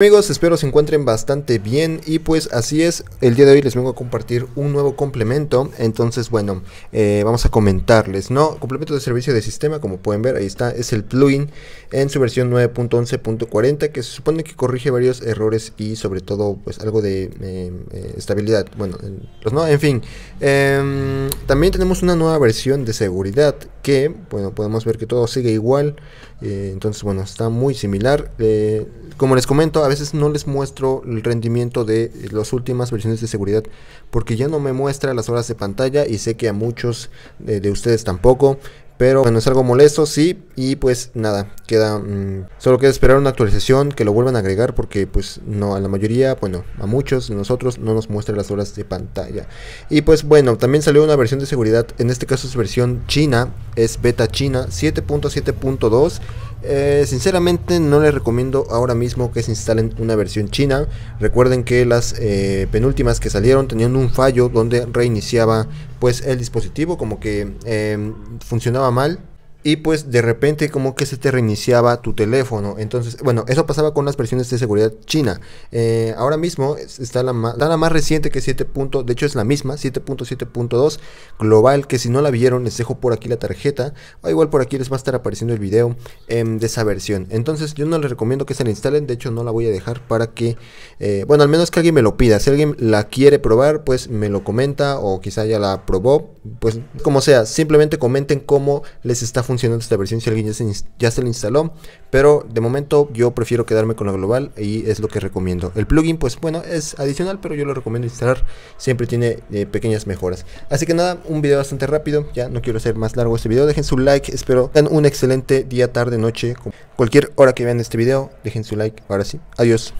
Amigos, espero se encuentren bastante bien y pues así es, el día de hoy les vengo a compartir un nuevo complemento, entonces bueno, eh, vamos a comentarles, ¿no? Complemento de servicio de sistema, como pueden ver, ahí está, es el plugin en su versión 9.11.40 que se supone que corrige varios errores y sobre todo pues algo de em, eh, estabilidad, bueno, pues no, en fin, em, también tenemos una nueva versión de seguridad bueno, podemos ver que todo sigue igual. Eh, entonces, bueno, está muy similar. Eh, como les comento, a veces no les muestro el rendimiento de las últimas versiones de seguridad porque ya no me muestra las horas de pantalla y sé que a muchos eh, de ustedes tampoco. Pero bueno, es algo molesto, sí. Y pues nada, queda. Mm, solo queda esperar una actualización que lo vuelvan a agregar. Porque pues no, a la mayoría, bueno, a muchos de nosotros no nos muestra las horas de pantalla. Y pues bueno, también salió una versión de seguridad. En este caso es versión china. Es beta china 7.7.2. Eh, sinceramente no les recomiendo ahora mismo que se instalen una versión china. Recuerden que las eh, penúltimas que salieron tenían un fallo donde reiniciaba pues el dispositivo como que em, funcionaba mal y pues de repente como que se te reiniciaba tu teléfono. Entonces, bueno, eso pasaba con las versiones de seguridad china. Eh, ahora mismo está la, más, la más reciente que 7. de hecho es la misma, 7.7.2 global, que si no la vieron les dejo por aquí la tarjeta, o igual por aquí les va a estar apareciendo el video em, de esa versión. Entonces yo no les recomiendo que se la instalen, de hecho no la voy a dejar para que, eh, bueno, al menos que alguien me lo pida. Si alguien la quiere probar, pues me lo comenta o quizá ya la probó, pues como sea, simplemente comenten cómo les está funcionando esta versión si alguien ya se, ya la instaló. Pero de momento yo prefiero quedarme con la global y es lo que recomiendo. El plugin pues bueno es adicional pero yo lo recomiendo instalar. Siempre tiene eh, pequeñas mejoras. Así que nada, un video bastante rápido. Ya no quiero hacer más largo este video. Dejen su like. Espero tengan un excelente día, tarde, noche. Cualquier hora que vean este video, dejen su like. Ahora sí. Adiós.